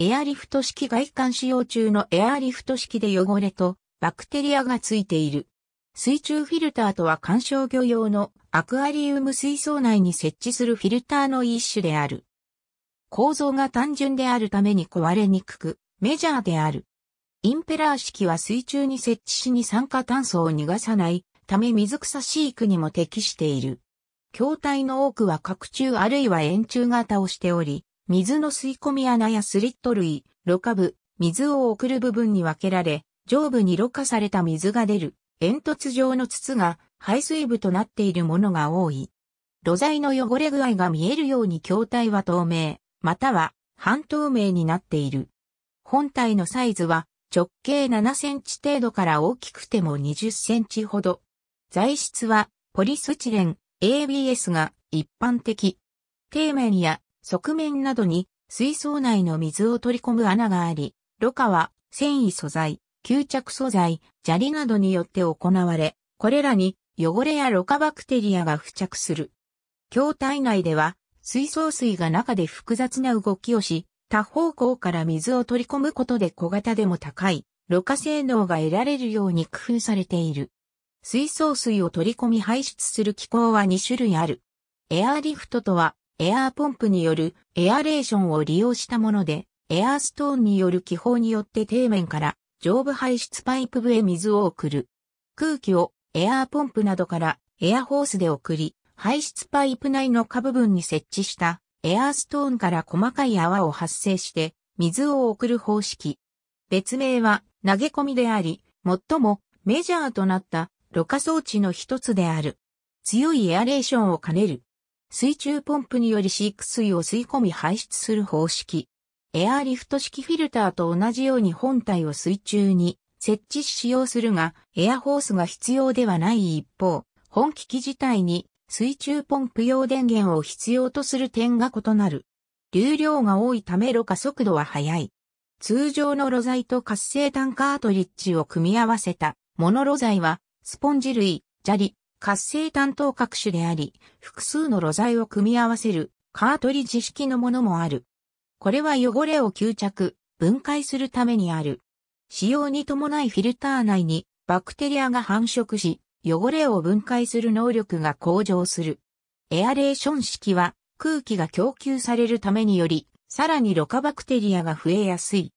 エアリフト式外観使用中のエアリフト式で汚れとバクテリアがついている。水中フィルターとは観賞魚用のアクアリウム水槽内に設置するフィルターの一種である。構造が単純であるために壊れにくく、メジャーである。インペラー式は水中に設置しに酸化炭素を逃がさないため水草飼育にも適している。筐体の多くは角柱あるいは円柱型をしており、水の吸い込み穴やスリット類、ろ過部、水を送る部分に分けられ、上部にろ過された水が出る、煙突状の筒が排水部となっているものが多い。土材の汚れ具合が見えるように筐体は透明、または半透明になっている。本体のサイズは直径7センチ程度から大きくても20センチほど。材質はポリスチレン、ABS が一般的。底面や側面などに水槽内の水を取り込む穴があり、ろ過は繊維素材、吸着素材、砂利などによって行われ、これらに汚れやろ過バクテリアが付着する。筐体内では水槽水が中で複雑な動きをし、多方向から水を取り込むことで小型でも高い、ろ過性能が得られるように工夫されている。水槽水を取り込み排出する機構は2種類ある。エアーリフトとはエアーポンプによるエアレーションを利用したもので、エアーストーンによる気泡によって底面から上部排出パイプ部へ水を送る。空気をエアーポンプなどからエアホースで送り、排出パイプ内の下部分に設置したエアーストーンから細かい泡を発生して水を送る方式。別名は投げ込みであり、最もメジャーとなったろ過装置の一つである。強いエアレーションを兼ねる水中ポンプにより飼育水を吸い込み排出する方式。エアーリフト式フィルターと同じように本体を水中に設置し使用するが、エアホースが必要ではない一方、本機器自体に水中ポンプ用電源を必要とする点が異なる。流量が多いためろ過速度は速い。通常の露材と活性炭カートリッジを組み合わせたモノ露材は、スポンジ類、砂利、活性担当各種であり、複数の露材を組み合わせるカートリッジ式のものもある。これは汚れを吸着、分解するためにある。使用に伴いフィルター内にバクテリアが繁殖し、汚れを分解する能力が向上する。エアレーション式は空気が供給されるためにより、さらにろ過バクテリアが増えやすい。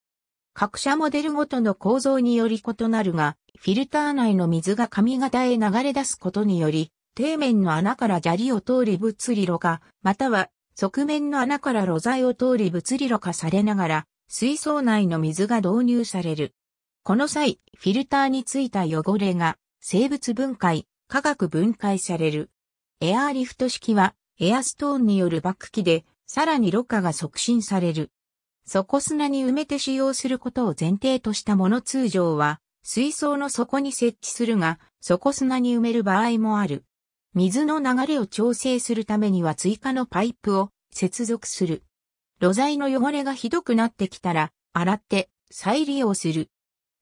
各社モデルごとの構造により異なるが、フィルター内の水が髪型へ流れ出すことにより、底面の穴から砂利を通り物理路化、または側面の穴から露材を通り物理路化されながら、水槽内の水が導入される。この際、フィルターについた汚れが生物分解、化学分解される。エアーリフト式はエアストーンによるバック機でさらにろ過が促進される。底砂に埋めて使用することを前提としたもの通常は水槽の底に設置するが、底砂に埋める場合もある。水の流れを調整するためには追加のパイプを接続する。露材の汚れがひどくなってきたら、洗って再利用する。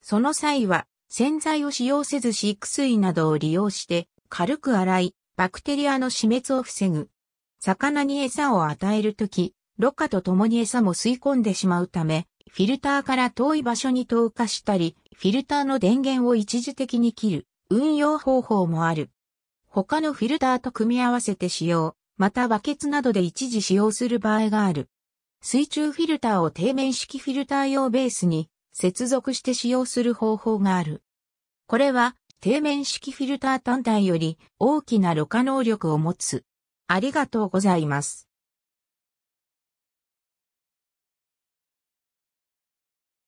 その際は、洗剤を使用せず飼育水などを利用して、軽く洗い、バクテリアの死滅を防ぐ。魚に餌を与えるとき、ろ過とともに餌も吸い込んでしまうため、フィルターから遠い場所に投下したり、フィルターの電源を一時的に切る運用方法もある。他のフィルターと組み合わせて使用、またバケツなどで一時使用する場合がある。水中フィルターを底面式フィルター用ベースに接続して使用する方法がある。これは底面式フィルター単体より大きな露過能力を持つ。ありがとうございます。